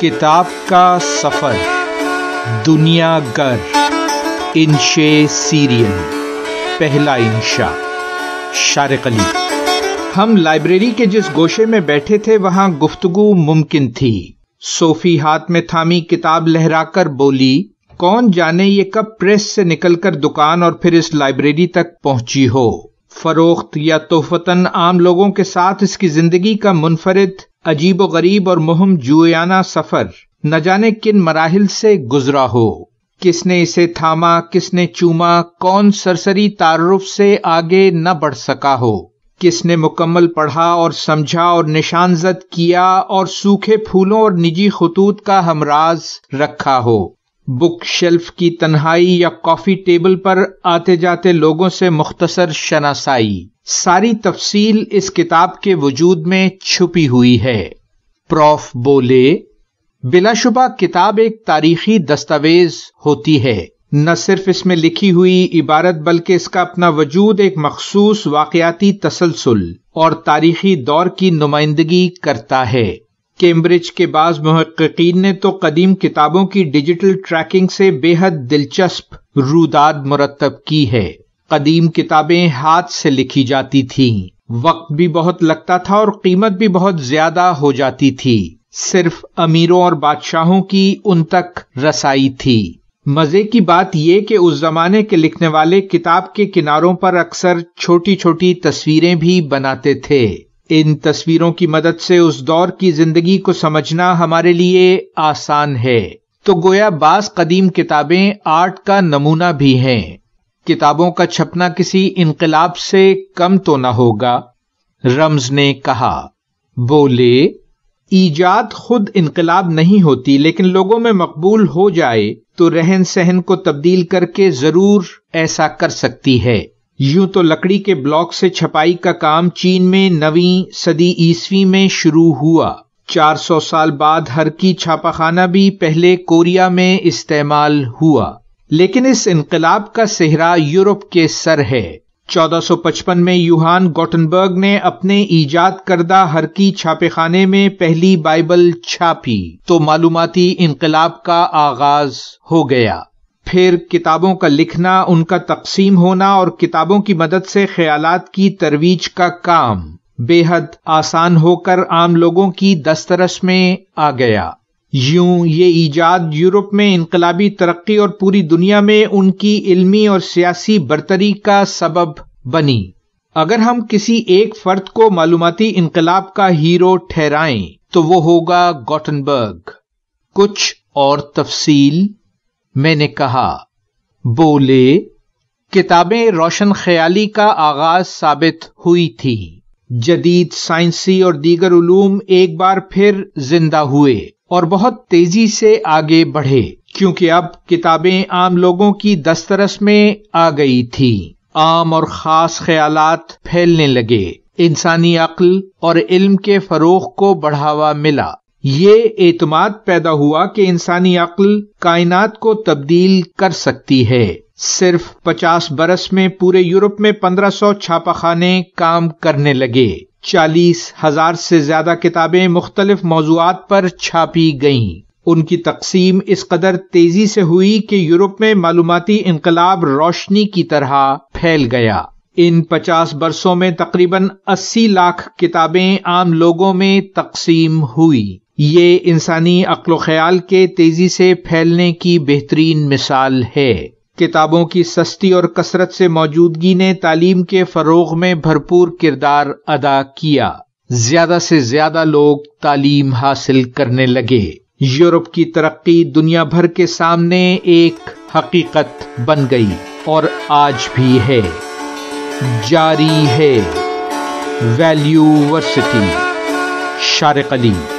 کتاب کا سفر دنیا گر انشے سیریل انشا شارق علی ہم لائبریری کے جس گوشے میں بیٹھے تھے وہاں گفتگو ممکن تھی صوفی ہاتھ میں تھامی کتاب لہرا کر بولی کون جانے یہ کب پریس سے نکل کر دکان اور پھر اس لائبریری تک پہنچی ہو فروخت یا توفتن عام لوگوں کے ساتھ اس کی زندگی کا منفرد عجیب و غریب اور مہم جویانہ سفر نہ جانے کن مراحل سے گزرا ہو کس نے اسے تھاما کس نے چوما کون سرسری تعارف سے آگے نہ بڑھ سکا ہو کس نے مکمل پڑھا اور سمجھا اور نشان زد کیا اور سوکھے پھولوں اور نجی خطوط کا ہمراز رکھا ہو بک شیلف کی تنہائی یا کافی ٹیبل پر آتے جاتے لوگوں سے مختصر شناسائی ساری تفصیل اس کتاب کے وجود میں چھپی ہوئی ہے پروف بولے بلا شبہ کتاب ایک تاریخی دستاویز ہوتی ہے نہ صرف اس میں لکھی ہوئی عبارت بلکہ اس کا اپنا وجود ایک مخصوص واقعاتی تسلسل اور تاریخی دور کی نمائندگی کرتا ہے کیمبرج کے بعض محققین نے تو قدیم کتابوں کی ڈیجیٹل ٹریکنگ سے بے حد دلچسپ روداد مرتب کی ہے قدیم کتابیں ہاتھ سے لکھی جاتی تھیں وقت بھی بہت لگتا تھا اور قیمت بھی بہت زیادہ ہو جاتی تھی صرف امیروں اور بادشاہوں کی ان تک رسائی تھی مزے کی بات یہ کہ اس زمانے کے لکھنے والے کتاب کے کناروں پر اکثر چھوٹی چھوٹی تصویریں بھی بناتے تھے ان تصویروں کی مدد سے اس دور کی زندگی کو سمجھنا ہمارے لیے آسان ہے تو گویا بعض قدیم کتابیں آرٹ کا نمونہ بھی ہیں کتابوں کا چھپنا کسی انقلاب سے کم تو نہ ہوگا رمز نے کہا بولے ایجاد خود انقلاب نہیں ہوتی لیکن لوگوں میں مقبول ہو جائے تو رہن سہن کو تبدیل کر کے ضرور ایسا کر سکتی ہے یوں تو لکڑی کے بلاک سے چھپائی کا کام چین میں نویں صدی عیسوی میں شروع ہوا چار سو سال بعد ہر کی چھاپا خانہ بھی پہلے کوریا میں استعمال ہوا لیکن اس انقلاب کا صحرا یورپ کے سر ہے چودہ سو پچپن میں یوہان گوٹنبرگ نے اپنے ایجاد کردہ ہر کی چھاپے خانے میں پہلی بائبل چھاپی تو معلوماتی انقلاب کا آغاز ہو گیا پھر کتابوں کا لکھنا ان کا تقسیم ہونا اور کتابوں کی مدد سے خیالات کی ترویج کا کام بے حد آسان ہو کر عام لوگوں کی دسترس میں آ گیا یوں یہ ایجاد یورپ میں انقلابی ترقی اور پوری دنیا میں ان کی علمی اور سیاسی برتری کا سبب بنی اگر ہم کسی ایک فرد کو معلوماتی انقلاب کا ہیرو ٹھہرائیں تو وہ ہوگا گوٹنبرگ کچھ اور تفصیل میں نے کہا بولے کتابیں روشن خیالی کا آغاز ثابت ہوئی تھی جدید سائنسی اور دیگر علوم ایک بار پھر زندہ ہوئے اور بہت تیزی سے آگے بڑھے کیونکہ اب کتابیں عام لوگوں کی دسترس میں آ گئی تھی عام اور خاص خیالات پھیلنے لگے انسانی عقل اور علم کے فروغ کو بڑھاوا ملا یہ اعتماد پیدا ہوا کہ انسانی عقل کائنات کو تبدیل کر سکتی ہے صرف پچاس برس میں پورے یورپ میں پندرہ سو چھاپا خانے کام کرنے لگے چالیس ہزار سے زیادہ کتابیں مختلف موضوعات پر چھاپی گئیں ان کی تقسیم اس قدر تیزی سے ہوئی کہ یورپ میں معلوماتی انقلاب روشنی کی طرح پھیل گیا ان پچاس برسوں میں تقریباً اسی لاکھ کتابیں عام لوگوں میں تقسیم ہوئی یہ انسانی عقل و خیال کے تیزی سے پھیلنے کی بہترین مثال ہے کتابوں کی سستی اور کثرت سے موجودگی نے تعلیم کے فروغ میں بھرپور کردار ادا کیا زیادہ سے زیادہ لوگ تعلیم حاصل کرنے لگے یورپ کی ترقی دنیا بھر کے سامنے ایک حقیقت بن گئی اور آج بھی ہے جاری ہے ویلیوورسٹی شارق علی